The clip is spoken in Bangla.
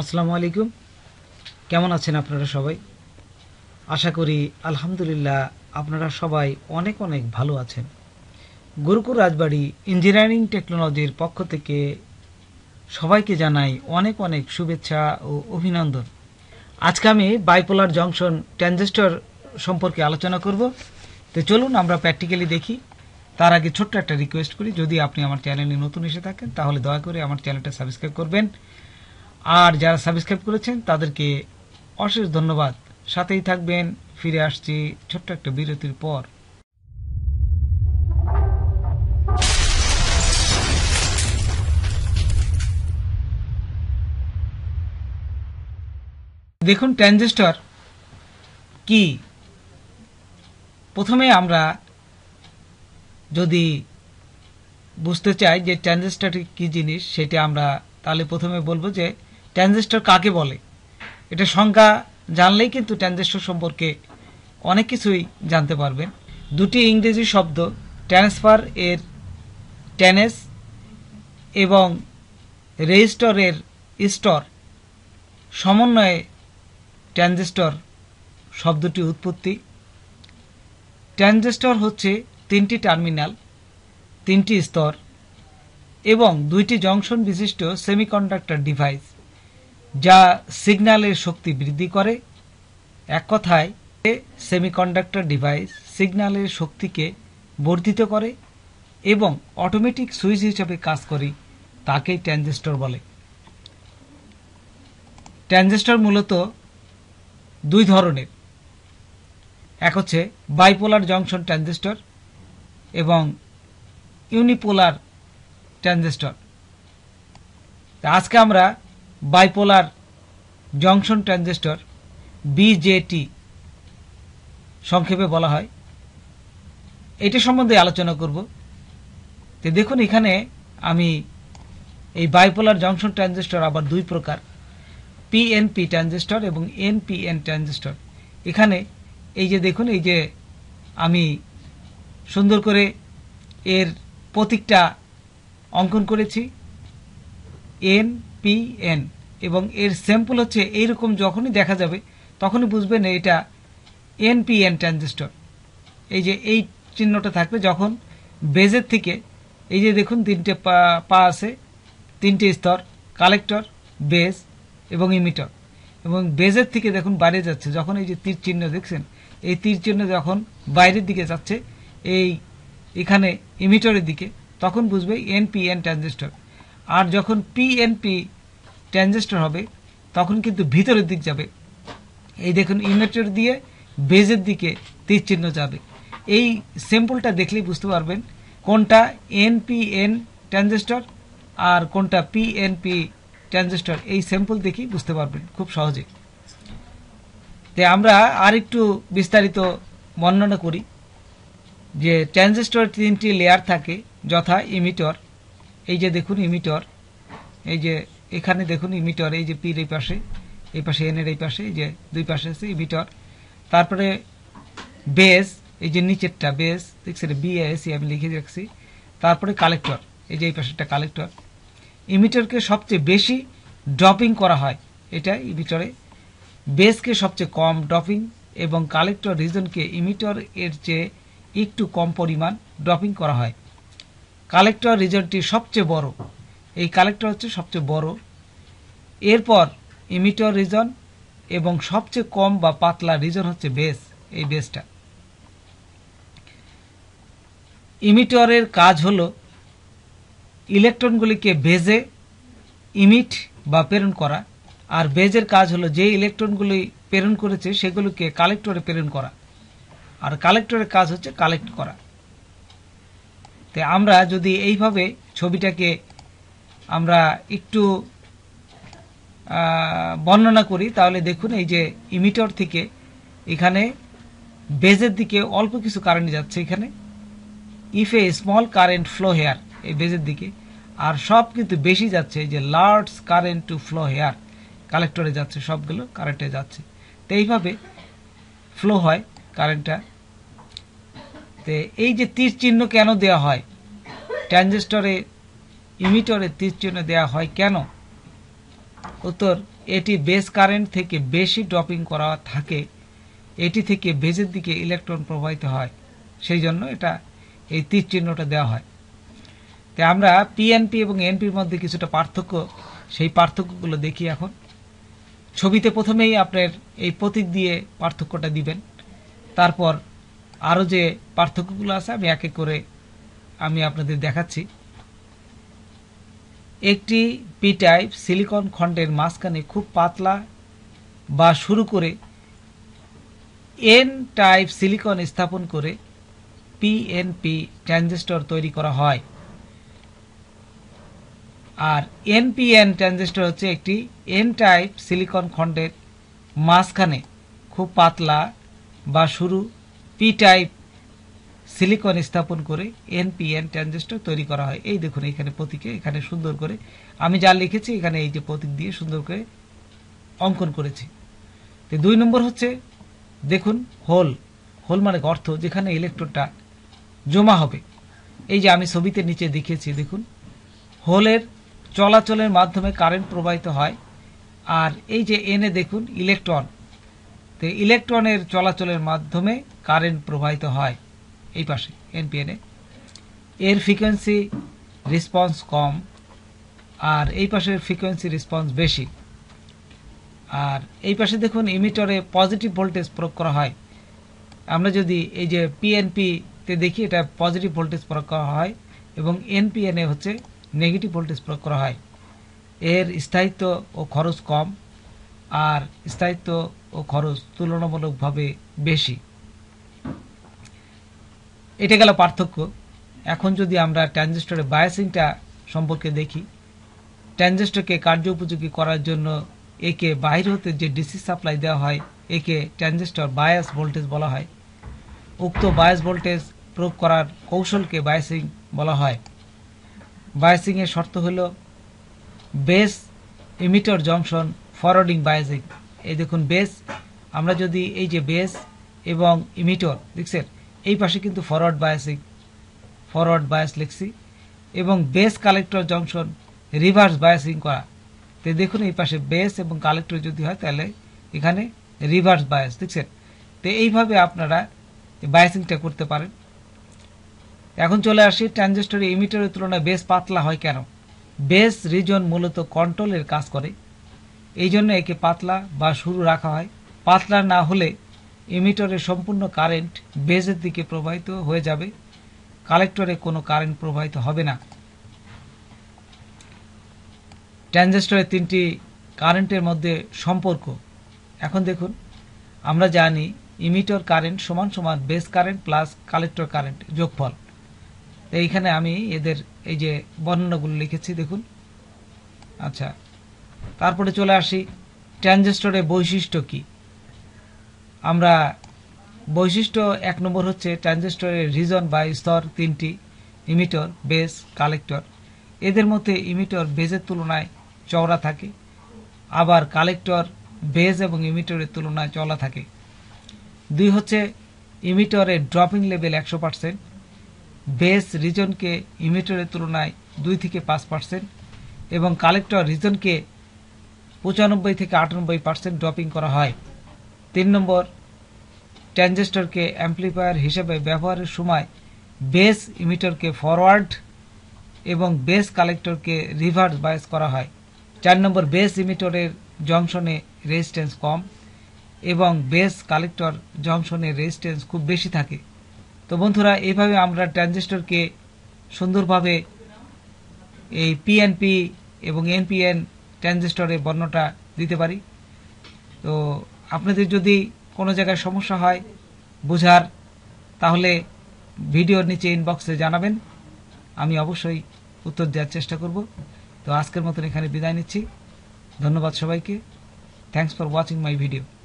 আসসালামু আলাইকুম কেমন আছেন আপনারা সবাই আশা করি আলহামদুলিল্লাহ আপনারা সবাই অনেক অনেক ভালো আছেন গুরুকুর রাজবাড়ি ইঞ্জিনিয়ারিং টেকনোলজির পক্ষ থেকে সবাইকে জানাই অনেক অনেক শুভেচ্ছা ও অভিনন্দন আজকে আমি বাইপোলার জংশন ট্রানজিস্টর সম্পর্কে আলোচনা করব তো চলুন আমরা প্র্যাকটিক্যালি দেখি তার আগে ছোট্ট একটা রিকোয়েস্ট করি যদি আপনি আমার চ্যানেলে নতুন এসে থাকেন তাহলে দয়া করে আমার চ্যানেলটা সাবস্ক্রাইব করবেন আর যারা সাবস্ক্রাইব করেছেন তাদেরকে অশেষ ধন্যবাদ সাথেই থাকবেন ফিরে আসছি ছোট্ট একটা বিরতির পর দেখুন ট্রানজিস্টর কি প্রথমে আমরা যদি বুঝতে চাই যে ট্রানজিস্টারটি কী জিনিস সেটা আমরা তাহলে প্রথমে বলবো যে ট্রানজিস্টর কাকে বলে এটা সংখ্যা জানলেই কিন্তু ট্রানজিস্টর সম্পর্কে অনেক কিছুই জানতে পারবেন দুটি ইংরেজি শব্দ ট্রান্সফার এর ট্যানেস এবং রেজিস্টরের স্টর সমন্বয়ে ট্রানজিস্টর শব্দটি উৎপত্তি ট্রানজিস্টর হচ্ছে তিনটি টার্মিনাল তিনটি স্তর এবং দুইটি জংশন বিশিষ্ট সেমিকন্ডাক্টর ডিভাইস যা সিগন্যালের শক্তি বৃদ্ধি করে এক কথায় সেমিকন্ডাক্টর ডিভাইস সিগন্যালের শক্তিকে বর্ধিত করে এবং অটোমেটিক সুইচ হিসাবে কাজ করে তাকেই ট্রানজিস্টর বলে ট্রানজিস্টর মূলত দুই ধরনের এক হচ্ছে বাইপোলার জংশন ট্রানজিস্টর এবং ইউনিপোলার ট্রানজিস্টর আজকে আমরা বাইপোলার জংশন ট্রানজিস্টর বিজেটি সংক্ষেপে বলা হয় এটা সম্বন্ধে আলোচনা করব তো দেখুন এখানে আমি এই বাইপোলার জংশন ট্রানজিস্টর আবার দুই প্রকার পিএনপি ট্রানজিস্টর এবং এনপিএন ট্রানজিস্টর এখানে এই যে দেখুন এই যে আমি সুন্দর করে এর প্রতীকটা অঙ্কন করেছি এন পি এন এবং এর স্যাম্পল হচ্ছে এইরকম যখনই দেখা যাবে তখনই বুঝবেন এটা এনপিএন ট্রানজিস্টর এই যে এই চিহ্নটা থাকবে যখন বেজের থেকে এই যে দেখুন তিনটে পা আছে তিনটে স্তর কালেক্টর বেজ এবং ইমিটর এবং বেজের থেকে দেখুন বাইরে যাচ্ছে যখন এই যে তীর চিহ্ন দেখছেন এই তীর চিহ্ন যখন বাইরের দিকে যাচ্ছে এই এখানে ইমিটরের দিকে তখন বুঝবে এনপিএন ট্রানজিস্টর আর যখন পিএনপি ট্রানজেস্টার হবে তখন কিন্তু ভিতরের দিক যাবে এই দেখুন ইনভার্টার দিয়ে বেজের দিকে তীর চিহ্ন যাবে এই স্যাম্পলটা দেখলেই বুঝতে পারবেন কোনটা এনপিএন ট্রানজিস্টর আর কোনটা পিএনপি ট্রানজিস্টর এই স্যাম্পল দেখেই বুঝতে পারবেন খুব সহজে তে আমরা আর একটু বিস্তারিত বর্ণনা করি যে ট্রানজিস্টর তিনটি লেয়ার থাকে যথা ইমিটর এই যে দেখুন ইমিটর এই যে এখানে দেখুন ইমিটর এই যে পির এই পাশে এই পাশে এনের এই পাশে এই যে দুই পাশে আছে ইমিটর তারপরে বেস এই যে নিচেরটা বেস দেখছেন বিএসি আমি লিখে রাখছি তারপরে কালেক্টর এই যে এই পাশে একটা কালেক্টর ইমিটরকে সবচেয়ে বেশি ড্রপিং করা হয় এটা ইমিটরে বেসকে সবচেয়ে কম ড্রপিং এবং কালেক্টর রিজনকে ইমিটর এর চেয়ে একটু কম পরিমাণ ড্রপিং করা হয় কালেক্টর রিজনটি সবচেয়ে বড় এই কালেক্টর হচ্ছে সবচেয়ে বড় এরপর ইমিটর রিজন এবং সবচেয়ে কম বা পাতলা রিজন হচ্ছে বেস এই বেসটা ইমিটরের কাজ হল ইলেকট্রনগুলিকে বেজে ইমিট বা প্রেরণ করা আর বেজের কাজ হলো যে ইলেকট্রনগুলি প্রেরণ করেছে সেগুলোকে কালেক্টরে প্রেরণ করা আর কালেক্টরের কাজ হচ্ছে কালেক্ট করা তো আমরা যদি এইভাবে ছবিটাকে আমরা একটু বর্ণনা করি তাহলে দেখুন এই যে ইমিটর থেকে এখানে বেজের দিকে অল্প কিছু কারেন্ট যাচ্ছে এখানে if a small current flow here এই বেজের দিকে আর সব কিন্তু বেশি যাচ্ছে এই যে large current to flow here কালেক্টরে যাচ্ছে সবগুলো কারেন্টে যাচ্ছে তো এইভাবে ফ্লো হয় কারেন্টটা তে এই যে তীর চিহ্ন কেন দেয়া হয় ট্রানজিস্টরে ইমিটরে তীর চিহ্ন দেয়া হয় কেন উত্তর এটি বেস কারেন্ট থেকে বেশি ড্রপিং করা থাকে এটি থেকে বেজের দিকে ইলেকট্রন প্রবাহিত হয় সেই জন্য এটা এই তীর চিহ্নটা দেওয়া হয় তাই আমরা পিএনপি এবং এনপির মধ্যে কিছুটা পার্থক্য সেই পার্থক্যগুলো দেখি এখন ছবিতে প্রথমেই আপনার এই প্রতীক দিয়ে পার্থক্যটা দিবেন তারপর আরও যে পার্থক্যগুলো আছে আমি একে করে আমি আপনাদের দেখাচ্ছি একটি পি টাইপ সিলিকন খণ্ডের মাঝখানে খুব পাতলা বা শুরু করে এন টাইপ সিলিকন স্থাপন করে পিএনপি ট্রানজিস্টর তৈরি করা হয় আর এনপিএন ট্রানজিস্টর হচ্ছে একটি এন টাইপ সিলিকন খণ্ডের মাঝখানে খুব পাতলা বা শুরু পি টাইপ সিলিকন স্থাপন করে এনপিএন ট্রানজিস্টর তৈরি করা হয় এই দেখুন এখানে প্রতীকে এখানে সুন্দর করে আমি যা লিখেছি এখানে এই যে প্রতীক দিয়ে সুন্দর করে অঙ্কন করেছি তো দুই নম্বর হচ্ছে দেখুন হোল হোল মানে অর্থ যেখানে ইলেকট্রনটা জমা হবে এই যে আমি ছবিতে নিচে দেখিয়েছি দেখুন হোলের চলাচলের মাধ্যমে কারেন্ট প্রবাহিত হয় আর এই যে এনে দেখুন ইলেকট্রন তো ইলেকট্রনের চলাচলের মাধ্যমে কারেন্ট প্রবাহিত হয় এই পাশে এনপিএনএ এর ফ্রিকোয়েন্সি রেসপন্স কম আর এই পাশের ফ্রিকোয়েন্সি রেসপন্স বেশি আর এই পাশে দেখুন ইমিটরে পজিটিভ ভোল্টেজ প্রয়োগ করা হয় আমরা যদি এই যে পিএনপিতে দেখি এটা পজিটিভ ভোল্টেজ প্রয়োগ করা হয় এবং এনপিএনএ হচ্ছে নেগেটিভ ভোল্টেজ প্রয়োগ করা হয় এর স্থায়িত্ব ও খরচ কম আর স্থায়িত্ব ও খরচ তুলনামূলকভাবে বেশি এটা গেল পার্থক্য এখন যদি আমরা ট্রানজিস্টরের বায়াসিংটা সম্পর্কে দেখি ট্রানজিস্টরকে কার্য উপযোগী করার জন্য একে বাহির হতে যে ডিসি সাপ্লাই দেওয়া হয় একে ট্রানজিস্টর বায়াস ভোল্টেজ বলা হয় উক্ত বায়াস ভোল্টেজ প্রয়োগ করার কৌশলকে বায়াসিং বলা হয় বায়াসিংয়ের শর্ত হল base emitter junction forwarding biasing এই দেখুন বেস আমরা যদি এই যে বেস এবং ইমিটর দেখছেন এই পাশে কিন্তু ফরওয়ার্ড বায়াসিং ফরওয়ার্ড বায়াস লিখছি এবং base collector junction reverse biasing করা তো দেখুন এই পাশে বেস এবং কালেক্টর যদি হয় তাহলে এখানে রিভার্স বায়াস দেখছেন তো এইভাবে আপনারা বায়াসিংটা করতে পারেন এখন চলে আসি ট্রানজেস্টরি ইমিটরের তুলনায় বেশ পাতলা হয় কেন বেস রিজন মূলত কন্ট্রোলের কাজ করে এই জন্য একে পাতলা বা শুরু রাখা হয় পাতলা না হলে ইমিটরের সম্পূর্ণ কারেন্ট বেজের দিকে প্রবাহিত হয়ে যাবে কালেক্টরে কোনো কারেন্ট প্রবাহিত হবে না ট্রানজিস্টরের তিনটি কারেন্টের মধ্যে সম্পর্ক এখন দেখুন আমরা জানি ইমিটর কারেন্ট সমান সমান base current plus collector current যোগফল তো এইখানে আমি এদের এই যে বর্ণনাগুলো লিখেছি দেখুন আচ্ছা তারপরে চলে আসি ট্রানজিস্টরের বৈশিষ্ট্য কি আমরা বৈশিষ্ট্য এক নম্বর হচ্ছে ট্রানজিস্টরের রিজন বা স্তর তিনটি ইমিটর বেস কালেক্টর এদের মধ্যে ইমিটর বেজের তুলনায় চওড়া থাকে আবার কালেক্টর বেজ এবং ইমিটরের তুলনায় চলা থাকে দুই হচ্ছে ইমিটরের ড্রপিং লেভেল একশো পার্সেন্ট বেস রিজনকে ইমিটরের তুলনায় দুই থেকে পাঁচ পার্সেন্ট এবং কালেক্টর রিজনকে পঁচানব্বই থেকে আটানব্বই পার্সেন্ট ড্রপিং করা হয় তিন নম্বর ট্যানজেস্টরকে অ্যাম্প্লিফায়ার হিসেবে ব্যবহারের সময় বেস ইমিটারকে ফরওয়ার্ড এবং বেস কালেক্টরকে রিভার্স বায়াস করা হয় চার নম্বর বেস ইমিটরের জংশনে রেজিস্ট্যান্স কম এবং বেস কালেক্টর জংশনে রেজিস্ট্যান্স খুব বেশি থাকে তো বন্ধুরা এইভাবে আমরা ট্রানজিস্টরকে সুন্দরভাবে এই পিএনপি এবং এনপিএন ট্রানজিস্টরে বর্ণটা দিতে পারি তো আপনাদের যদি কোনো জায়গায় সমস্যা হয় বোঝার তাহলে ভিডিওর নিচে ইনবক্সে জানাবেন আমি অবশ্যই উত্তর দেওয়ার চেষ্টা করব তো আজকের মতন এখানে বিদায় নিচ্ছি ধন্যবাদ সবাইকে thanks for watching my video